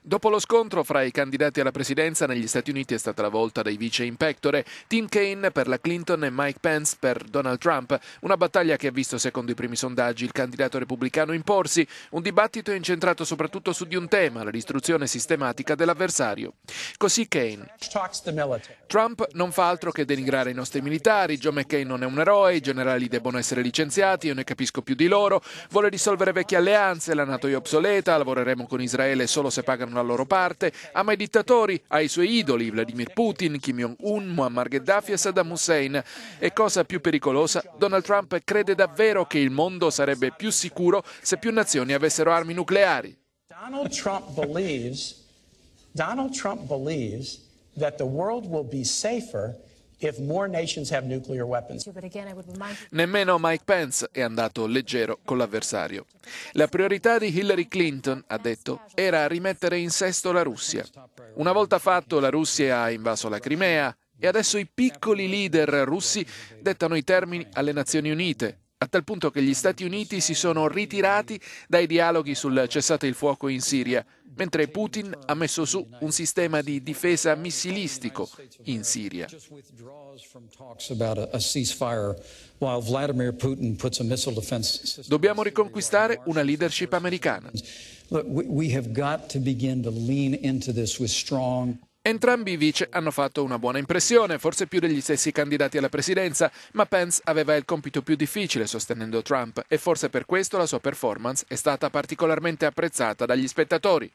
Dopo lo scontro fra i candidati alla presidenza negli Stati Uniti è stata la volta dei vice in Tim Kaine per la Clinton e Mike Pence per Donald Trump, una battaglia che ha visto secondo i primi sondaggi il candidato repubblicano imporsi, un dibattito incentrato soprattutto su di un tema, la distruzione sistematica dell'avversario. Così Kaine. Trump non fa altro che denigrare i nostri militari, Joe McCain non è un eroe, i generali debbono essere licenziati, io ne capisco più di loro, vuole risolvere vecchie alleanze, la Nato è obsoleta, lavoreremo con Israele solo se pagano erano dalla loro parte, ama i dittatori, ha i suoi idoli Vladimir Putin, Kim Jong-un, Muammar Gheddafi e Saddam Hussein. E cosa più pericolosa, Donald Trump crede davvero che il mondo sarebbe più sicuro se più nazioni avessero armi nucleari. Donald Trump believes Donald Trump believes that the world will be safer Nemmeno Mike Pence è andato leggero con l'avversario. La priorità di Hillary Clinton, ha detto, era rimettere in sesto la Russia. Una volta fatto, la Russia ha invaso la Crimea e adesso i piccoli leader russi dettano i termini alle Nazioni Unite a tal punto che gli Stati Uniti si sono ritirati dai dialoghi sul cessate il fuoco in Siria, mentre Putin ha messo su un sistema di difesa missilistico in Siria. Dobbiamo riconquistare una leadership americana. Entrambi i vice hanno fatto una buona impressione, forse più degli stessi candidati alla presidenza, ma Pence aveva il compito più difficile sostenendo Trump e forse per questo la sua performance è stata particolarmente apprezzata dagli spettatori.